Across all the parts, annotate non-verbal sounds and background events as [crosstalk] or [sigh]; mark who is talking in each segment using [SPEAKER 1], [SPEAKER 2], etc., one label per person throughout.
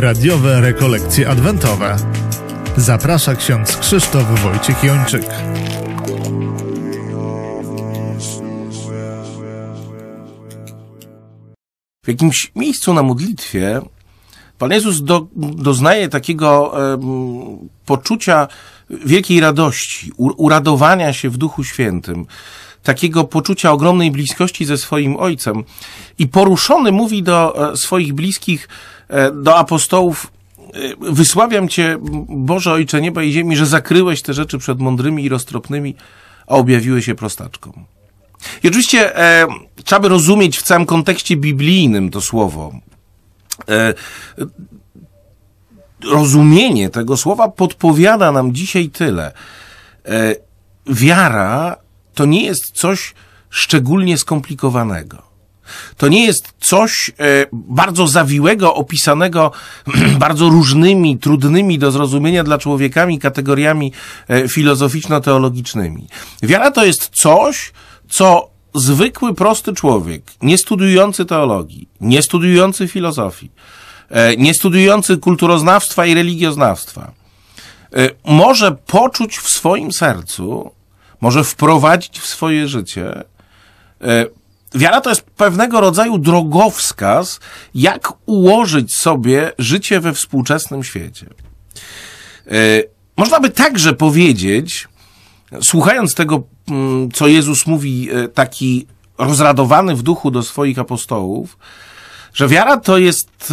[SPEAKER 1] radiowe rekolekcje adwentowe. Zaprasza ksiądz Krzysztof Wojciech Jończyk. W jakimś miejscu na modlitwie Pan Jezus do, doznaje takiego um, poczucia wielkiej radości, u, uradowania się w Duchu Świętym takiego poczucia ogromnej bliskości ze swoim ojcem. I poruszony mówi do e, swoich bliskich, e, do apostołów, e, wysławiam cię, Boże Ojcze Nieba i Ziemi, że zakryłeś te rzeczy przed mądrymi i roztropnymi, a objawiły się prostaczkom. I oczywiście e, trzeba by rozumieć w całym kontekście biblijnym to słowo. E, rozumienie tego słowa podpowiada nam dzisiaj tyle. E, wiara to nie jest coś szczególnie skomplikowanego. To nie jest coś e, bardzo zawiłego, opisanego [clears throat] bardzo różnymi, trudnymi do zrozumienia dla człowiekami kategoriami e, filozoficzno-teologicznymi. Wiara to jest coś, co zwykły, prosty człowiek, nie studiujący teologii, nie studiujący filozofii, e, nie studiujący kulturoznawstwa i religioznawstwa, może poczuć w swoim sercu może wprowadzić w swoje życie. E, wiara to jest pewnego rodzaju drogowskaz, jak ułożyć sobie życie we współczesnym świecie. E, można by także powiedzieć, słuchając tego, mm, co Jezus mówi, e, taki rozradowany w duchu do swoich apostołów, że wiara to jest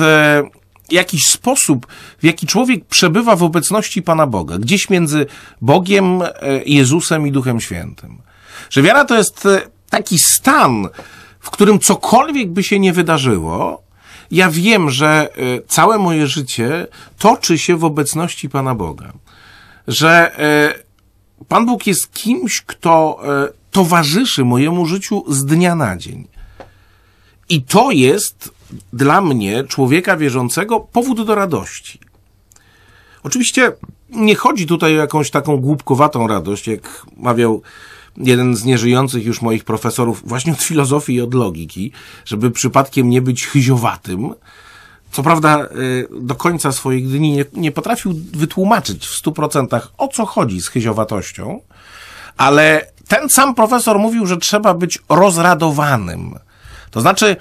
[SPEAKER 1] jakiś sposób, w jaki człowiek przebywa w obecności Pana Boga, gdzieś między Bogiem, e, Jezusem i Duchem Świętym. Że wiara to jest e, taki stan, w którym cokolwiek by się nie wydarzyło, ja wiem, że e, całe moje życie toczy się w obecności Pana Boga. Że Pan Bóg jest kimś, kto towarzyszy mojemu życiu z dnia na dzień. I to jest dla mnie, człowieka wierzącego, powód do radości. Oczywiście nie chodzi tutaj o jakąś taką głupkowatą radość, jak mawiał jeden z nieżyjących już moich profesorów właśnie od filozofii i od logiki, żeby przypadkiem nie być chyziowatym. Co prawda e, do końca swoich dni nie, nie potrafił wytłumaczyć w 100% o co chodzi z chyziowatością, ale ten sam profesor mówił, że trzeba być rozradowanym to znaczy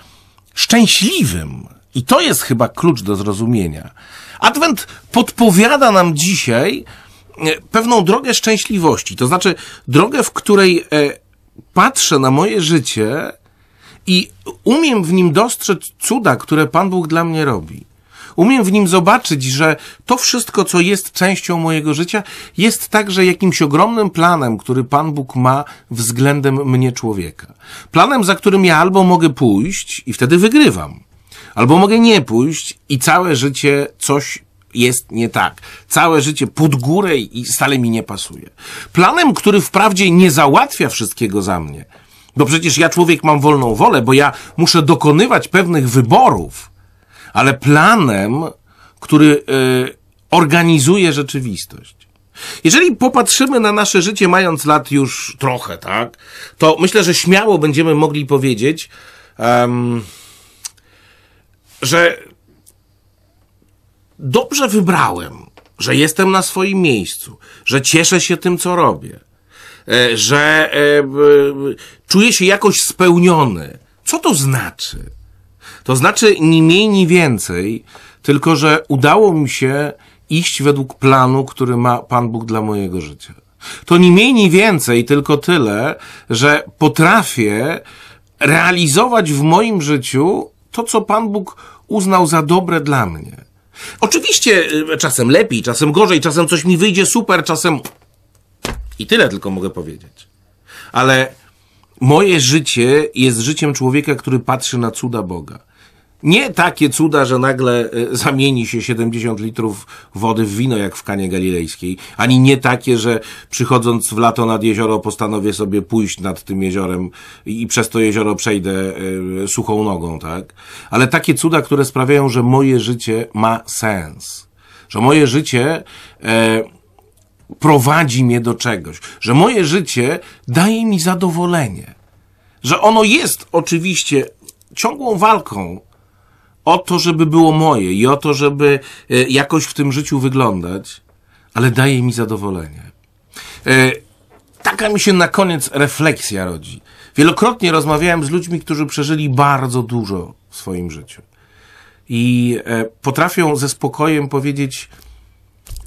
[SPEAKER 1] szczęśliwym. I to jest chyba klucz do zrozumienia. Adwent podpowiada nam dzisiaj e, pewną drogę szczęśliwości, to znaczy drogę, w której e, patrzę na moje życie i umiem w nim dostrzec cuda, które Pan Bóg dla mnie robi. Umiem w nim zobaczyć, że to wszystko, co jest częścią mojego życia, jest także jakimś ogromnym planem, który Pan Bóg ma względem mnie człowieka. Planem, za którym ja albo mogę pójść i wtedy wygrywam, albo mogę nie pójść i całe życie coś jest nie tak. Całe życie pod górę i stale mi nie pasuje. Planem, który wprawdzie nie załatwia wszystkiego za mnie, bo przecież ja człowiek mam wolną wolę, bo ja muszę dokonywać pewnych wyborów, ale planem, który e, organizuje rzeczywistość. Jeżeli popatrzymy na nasze życie, mając lat już trochę, tak, to myślę, że śmiało będziemy mogli powiedzieć, um, że dobrze wybrałem, że jestem na swoim miejscu, że cieszę się tym, co robię, e, że e, e, czuję się jakoś spełniony. Co to znaczy? To znaczy ni mniej, ni więcej, tylko że udało mi się iść według planu, który ma Pan Bóg dla mojego życia. To ni mniej, ni więcej, tylko tyle, że potrafię realizować w moim życiu to, co Pan Bóg uznał za dobre dla mnie. Oczywiście y, czasem lepiej, czasem gorzej, czasem coś mi wyjdzie super, czasem. I tyle tylko mogę powiedzieć. Ale moje życie jest życiem człowieka, który patrzy na cuda Boga. Nie takie cuda, że nagle e, zamieni się 70 litrów wody w wino, jak w Kanie Galilejskiej, ani nie takie, że przychodząc w lato nad jezioro postanowię sobie pójść nad tym jeziorem i przez to jezioro przejdę e, suchą nogą, tak? Ale takie cuda, które sprawiają, że moje życie ma sens. Że moje życie e, prowadzi mnie do czegoś. Że moje życie daje mi zadowolenie. Że ono jest oczywiście ciągłą walką o to, żeby było moje i o to, żeby e, jakoś w tym życiu wyglądać, ale daje mi zadowolenie. E, taka mi się na koniec refleksja rodzi. Wielokrotnie rozmawiałem z ludźmi, którzy przeżyli bardzo dużo w swoim życiu. I e, potrafią ze spokojem powiedzieć: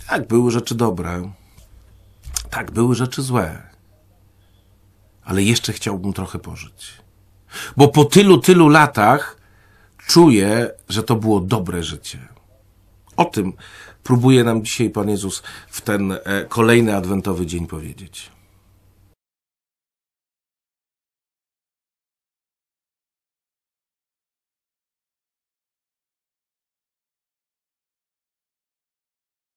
[SPEAKER 1] tak, były rzeczy dobre, tak, były rzeczy złe, ale jeszcze chciałbym trochę pożyć. Bo po tylu, tylu latach czuję, że to było dobre życie. O tym próbuje nam dzisiaj Pan Jezus w ten e, kolejny adwentowy dzień powiedzieć.